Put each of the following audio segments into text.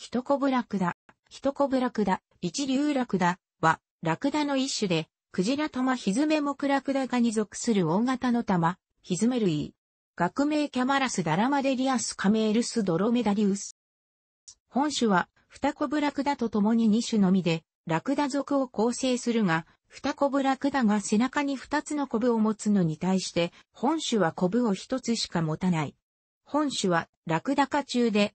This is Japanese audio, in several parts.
一コブラクダ、一コブラクダ、一流ラクダは、ラクダの一種で、クジラ玉ヒズメクラクダがに属する大型の玉、ヒズメ類。学名キャマラスダラマデリアスカメールスドロメダリウス。本種は、二コブラクダと共に二種のみで、ラクダ属を構成するが、二コブラクダが背中に二つのコブを持つのに対して、本種はコブを一つしか持たない。本種はラクダ科中で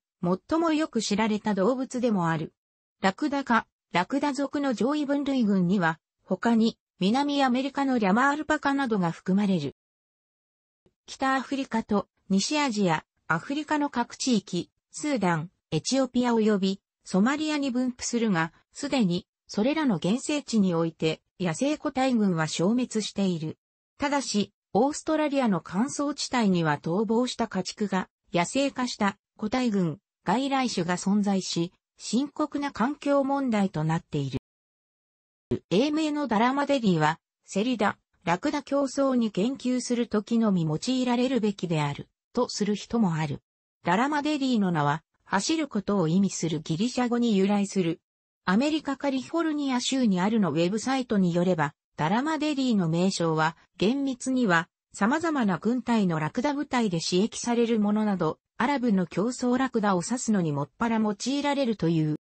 最もよく知られた動物でもある。ラクダ科、ラクダ族の上位分類群には、他に、南アメリカのリャマアルパカなどが含まれる。北アフリカと西アジア、アフリカの各地域、スーダン、エチオピア及びソマリアに分布するが、すでにそれらの原生地において野生個体群は消滅している。ただし、オーストラリアの乾燥地帯には逃亡した家畜が野生化した個体群外来種が存在し、深刻な環境問題となっている。英名のダラマデリは、セリダ、ラクダ競争に研究するときのみ用いられるべきである、とする人もある。ダラマデリーの名は、走ることを意味するギリシャ語に由来する。アメリカカリフォルニア州にあるのウェブサイトによれば、ダラマデリーの名称は、厳密には、様々な軍隊のラクダ部隊で刺激されるものなど、アラブの競争ラクダを指すのにもっぱら用いられるという。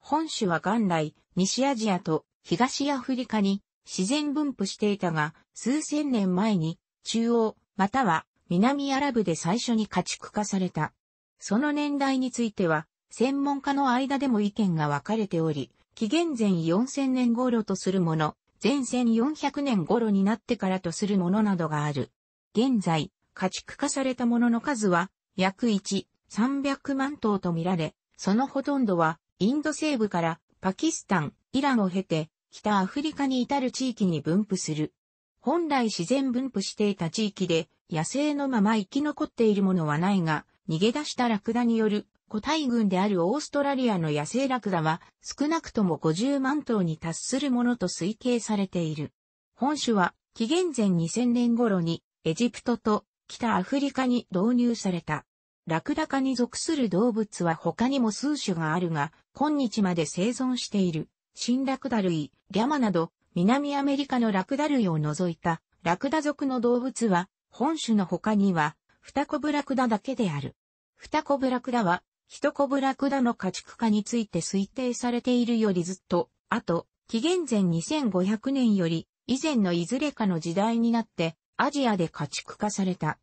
本種は元来、西アジアと東アフリカに自然分布していたが、数千年前に中央または南アラブで最初に家畜化された。その年代については、専門家の間でも意見が分かれており、紀元前4000年頃とするもの、前1400年頃になってからとするものなどがある。現在、家畜化されたものの数は約1、300万頭とみられ、そのほとんどはインド西部からパキスタン、イランを経て北アフリカに至る地域に分布する。本来自然分布していた地域で野生のまま生き残っているものはないが、逃げ出したラクダによる個体群であるオーストラリアの野生ラクダは少なくとも50万頭に達するものと推計されている。本種は紀元前2000年頃にエジプトと北アフリカに導入された。ラクダ科に属する動物は他にも数種があるが、今日まで生存している、新ラクダ類、リャマなど、南アメリカのラクダ類を除いた、ラクダ族の動物は、本種の他には、二コブラクダだけである。二コブラクダは、一コブラクダの家畜化について推定されているよりずっと、あと、紀元前2500年より、以前のいずれかの時代になって、アジアで家畜化された。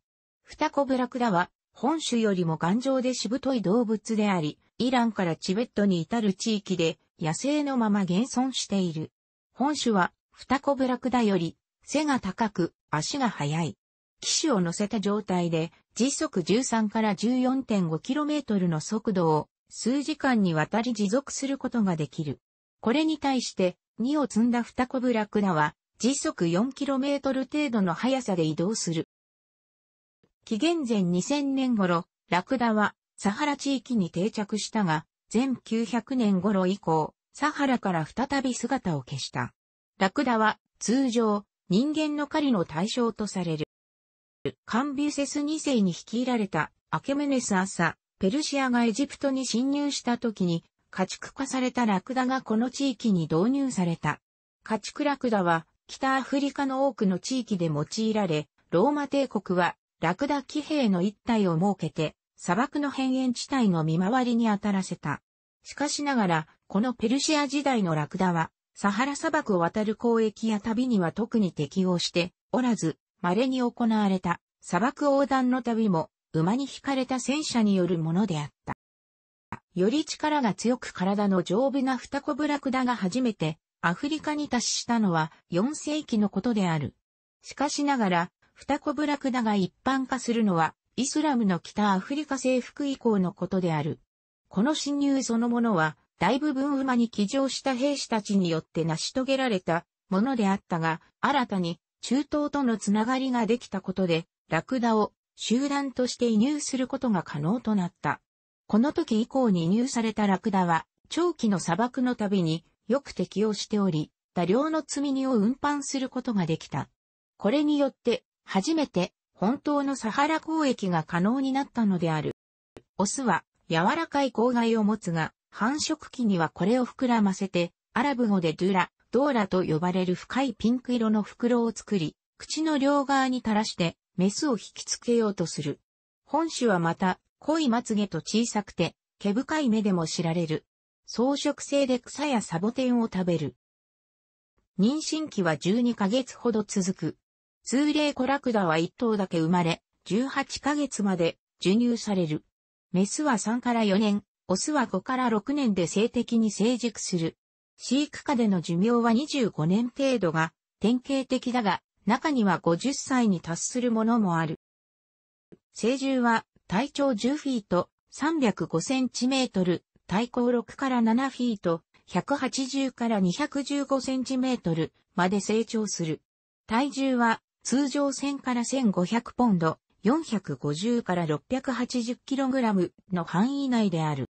二コブラクダは、本種よりも頑丈でしぶとい動物であり、イランからチベットに至る地域で野生のまま現存している。本種は、二コブラクダより、背が高く、足が速い。騎手を乗せた状態で、時速13から 14.5km の速度を、数時間にわたり持続することができる。これに対して、2を積んだ二コブラクダは、時速 4km 程度の速さで移動する。紀元前2000年頃、ラクダはサハラ地域に定着したが、1900年頃以降、サハラから再び姿を消した。ラクダは通常人間の狩りの対象とされる。カンビュセス2世に率いられたアケメネス朝、ペルシアがエジプトに侵入した時に家畜化されたラクダがこの地域に導入された。家畜ラクダは北アフリカの多くの地域で用いられ、ローマ帝国はラクダ騎兵の一体を設けて、砂漠の辺縁地帯の見回りに当たらせた。しかしながら、このペルシア時代のラクダは、サハラ砂漠を渡る交易や旅には特に適応しておらず、稀に行われた砂漠横断の旅も、馬に引かれた戦車によるものであった。より力が強く体の丈夫な二コブラクダが初めてアフリカに達したのは4世紀のことである。しかしながら、二子ブラクダが一般化するのは、イスラムの北アフリカ征服以降のことである。この侵入そのものは、大部分馬に騎乗した兵士たちによって成し遂げられたものであったが、新たに中東とのつながりができたことで、ラクダを集団として移入することが可能となった。この時以降に移入されたラクダは、長期の砂漠の旅によく適応しており、多量の積み荷を運搬することができた。これによって初めて本当のサハラ交易が可能になったのである。オスは柔らかい口外を持つが、繁殖期にはこれを膨らませて、アラブ語でドゥラ、ドーラと呼ばれる深いピンク色の袋を作り、口の両側に垂らして、メスを引きつけようとする。本種はまた、濃いまつげと小さくて、毛深い目でも知られる。草食性で草やサボテンを食べる。妊娠期は12ヶ月ほど続く。通例コラクダは1頭だけ生まれ、18ヶ月まで授乳される。メスは3から4年、オスは5から6年で性的に成熟する。飼育下での寿命は25年程度が典型的だが、中には50歳に達するものもある。成獣は体長10フィート、305センチメートル、体高6から7フィート、180から215センチメートルまで成長する。体重は通常1000から1500ポンド、450から 680kg の範囲内である。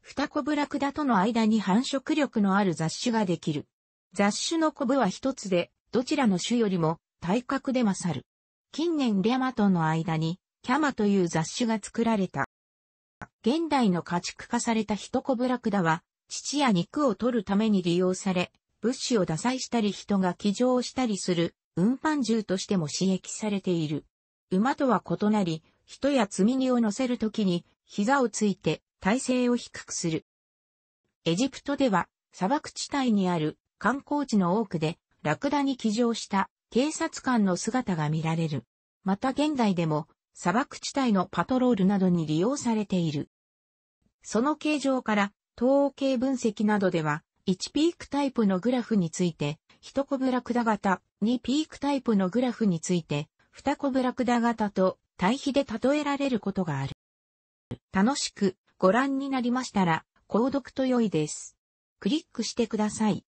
二コブラクダとの間に繁殖力のある雑種ができる。雑種のコブは一つで、どちらの種よりも体格で勝る。近年レマとの間に、キャマという雑種が作られた。現代の家畜化された一コブラクダは、土や肉を取るために利用され、物資を打砕したり人が騎乗したりする運搬銃としても刺激されている。馬とは異なり、人や積み荷を乗せるときに、膝をついて体勢を低くする。エジプトでは、砂漠地帯にある観光地の多くで、ラクダに騎乗した警察官の姿が見られる。また現代でも、砂漠地帯のパトロールなどに利用されている。その形状から、統計分析などでは、1ピークタイプのグラフについて、一コブラクダ型にピークタイプのグラフについて、二コブラクダ型と対比で例えられることがある。楽しくご覧になりましたら、購読と良いです。クリックしてください。